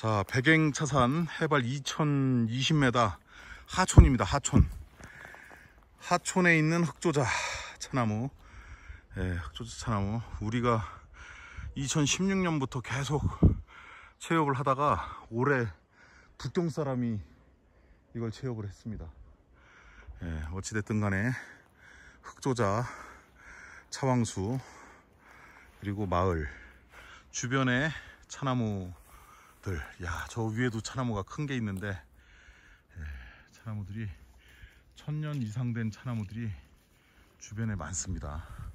자 백행차산 해발 2020m 하촌입니다 하촌 하촌에 있는 흑조자 차나무 예, 흑조자 차나무 우리가 2016년부터 계속 체업을 하다가 올해 북경 사람이 이걸 체업을 했습니다 예, 어찌됐든 간에 흑조자 차왕수 그리고 마을 주변에 차나무 들야저 위에도 차나무가 큰 게 있는데 예, 차나무들이 천년 이상 된 차나무들이 주변에 많습니다